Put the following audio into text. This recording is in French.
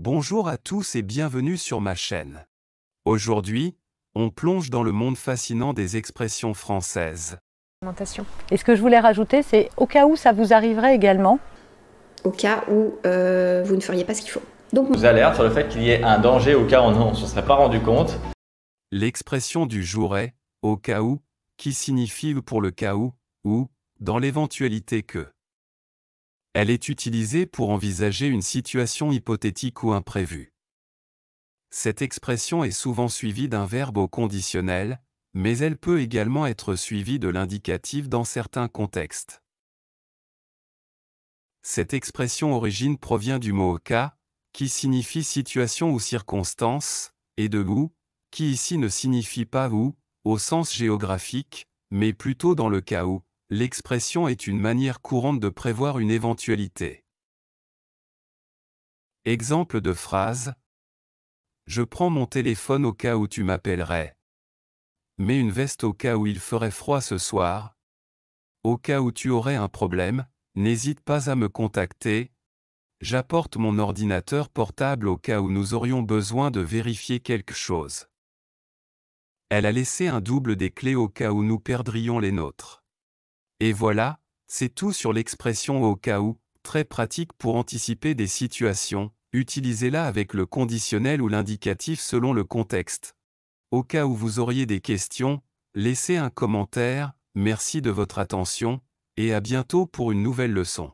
Bonjour à tous et bienvenue sur ma chaîne. Aujourd'hui, on plonge dans le monde fascinant des expressions françaises. Et ce que je voulais rajouter, c'est au cas où ça vous arriverait également. Au cas où euh, vous ne feriez pas ce qu'il faut. Donc... Vous alerte sur le fait qu'il y ait un danger au cas où on ne se serait pas rendu compte. L'expression du jour est au cas où, qui signifie pour le cas où, ou, dans l'éventualité que elle est utilisée pour envisager une situation hypothétique ou imprévue. Cette expression est souvent suivie d'un verbe au conditionnel, mais elle peut également être suivie de l'indicatif dans certains contextes. Cette expression origine provient du mot cas », qui signifie situation ou circonstance, et de ou, qui ici ne signifie pas ou, au sens géographique, mais plutôt dans le cas où. L'expression est une manière courante de prévoir une éventualité. Exemple de phrase Je prends mon téléphone au cas où tu m'appellerais. Mets une veste au cas où il ferait froid ce soir. Au cas où tu aurais un problème, n'hésite pas à me contacter. J'apporte mon ordinateur portable au cas où nous aurions besoin de vérifier quelque chose. Elle a laissé un double des clés au cas où nous perdrions les nôtres. Et voilà, c'est tout sur l'expression au cas où, très pratique pour anticiper des situations, utilisez-la avec le conditionnel ou l'indicatif selon le contexte. Au cas où vous auriez des questions, laissez un commentaire, merci de votre attention, et à bientôt pour une nouvelle leçon.